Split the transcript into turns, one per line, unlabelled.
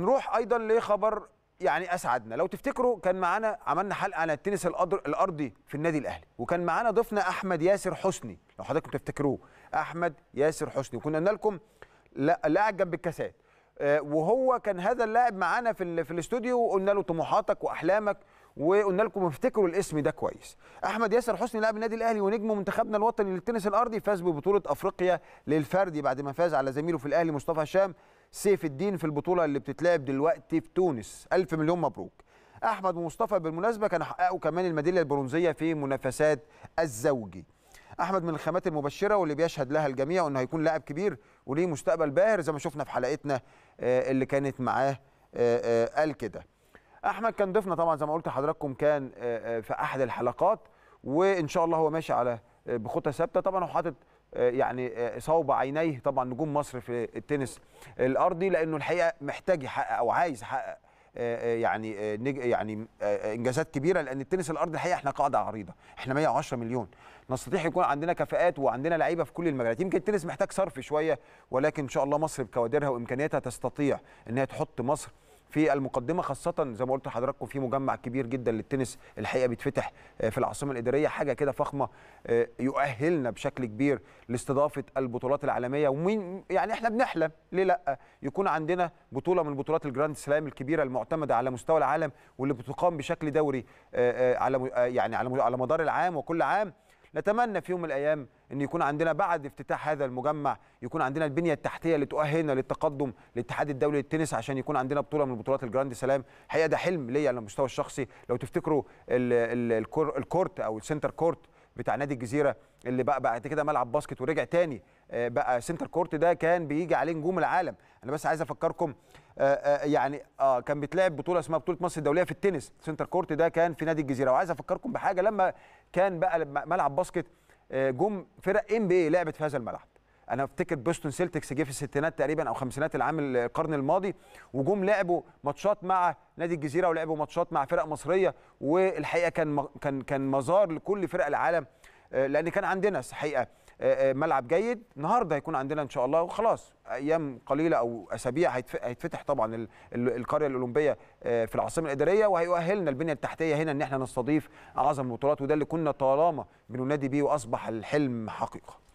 نروح ايضا لخبر يعني اسعدنا لو تفتكروا كان معانا عملنا حلقه عن التنس الارضي في النادي الاهلي وكان معانا ضيفنا احمد ياسر حسني لو حضراتكم تفتكروه احمد ياسر حسني وكنا قلنا لكم لاعب جنب الكاسات آه، وهو كان هذا اللاعب معانا في في الاستوديو وقلنا له طموحاتك واحلامك وقلنا لكم افتكروا الاسم ده كويس احمد ياسر حسني لاعب النادي الاهلي ونجم منتخبنا الوطني للتنس الارضي فاز ببطوله افريقيا للفردي بعد ما فاز على زميله في الاهلي مصطفى هشام سيف الدين في البطوله اللي بتتلعب دلوقتي في تونس الف مليون مبروك احمد ومصطفى بالمناسبه كان حققوا كمان الميداليه البرونزيه في منافسات الزوجي احمد من الخامات المبشره واللي بيشهد لها الجميع انه هيكون لاعب كبير وليه مستقبل باهر زي ما شفنا في حلقتنا آه، اللي كانت معاه آه، آه، قال كده احمد كان ضيفنا طبعا زي ما قلت لحضراتكم كان في احد الحلقات وان شاء الله هو ماشي على بخطى ثابته طبعا هو حاطط آه، يعني آه، صوب عينيه طبعا نجوم مصر في التنس الارضي لانه الحقيقه محتاج يحقق او عايز يحقق آه، يعني يعني انجازات كبيره لان التنس الارضي الحقيقه احنا قاعده عريضه احنا 110 مليون نستطيع يكون عندنا كفاءات وعندنا لعيبه في كل المجالات يمكن التنس محتاج صرف شويه ولكن ان شاء الله مصر بكوادرها وامكانياتها تستطيع ان هي تحط مصر في المقدمه خاصه زي ما قلت لحضراتكم في مجمع كبير جدا للتنس الحقيقه بيتفتح آه، في العاصمه الاداريه حاجه كده فخمه آه، يؤهلنا بشكل كبير لاستضافه البطولات العالميه ومين يعني احنا بنحلم ليه لا يكون عندنا بطوله من بطولات الجراند سلام الكبيره المعتمده على مستوى العالم واللي بتقام بشكل دوري آه، على يعني على مدار العام وكل عام نتمنى في يوم من الايام ان يكون عندنا بعد افتتاح هذا المجمع يكون عندنا البنيه التحتيه اللي تؤهلنا للتقدم للاتحاد الدولي للتنس عشان يكون عندنا بطوله من بطولات الجراند سلام الحقيقه ده حلم ليا على المستوى الشخصي لو تفتكروا الكورت او السنتر كورت بتاع نادي الجزيره اللي بقى بعد كده ملعب باسكت ورجع تاني آه، بقى سنتر كورت ده كان بيجي عليه نجوم العالم انا بس عايز افكركم آه، آه، يعني اه كان بيتلعب بطوله اسمها بطوله مصر الدوليه في التنس سنتر كورت ده كان في نادي الجزيره وعايز افكركم بحاجه لما كان بقى ملعب باسكت آه، جم فرق ام بي لعبت في هذا الملعب انا افتكر بوستون سيلتكس جه في الستينات تقريبا او خمسينات العام القرن الماضي وجم لعبوا ماتشات مع نادي الجزيره ولعبوا ماتشات مع فرق مصريه والحقيقه كان كان كان مزار لكل فرق العالم آه، لان كان عندنا الحقيقه آه، آه، ملعب جيد النهارده هيكون عندنا ان شاء الله وخلاص ايام قليله او اسابيع هيتفتح طبعا القريه الاولمبيه آه، في العاصمه الاداريه وهيؤهلنا البنيه التحتيه هنا ان احنا نستضيف اعظم البطولات وده اللي كنا طالما بننادي بيه واصبح الحلم حقيقه